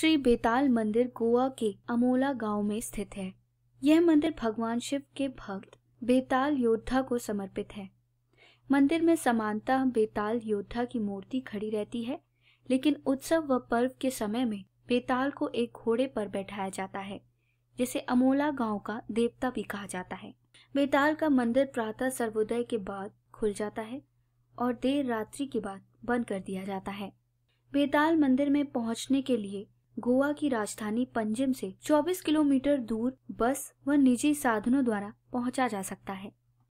श्री बेताल मंदिर गोवा के अमोला गांव में स्थित है यह मंदिर भगवान शिव के भक्त बेताल योद्धा को समर्पित है मंदिर में समानता बेताल योद्धा की मूर्ति खड़ी रहती है लेकिन उत्सव व पर्व के समय में बेताल को एक घोड़े पर बैठाया जाता है जिसे अमोला गांव का देवता भी कहा जाता है बेताल का मंदिर प्रातः सर्वोदय के बाद खुल जाता है और देर रात्रि के बाद बंद कर दिया जाता है बेताल मंदिर में पहुंचने के लिए गोवा की राजधानी पंजिम से 24 किलोमीटर दूर बस व निजी साधनों द्वारा पहुंचा जा सकता है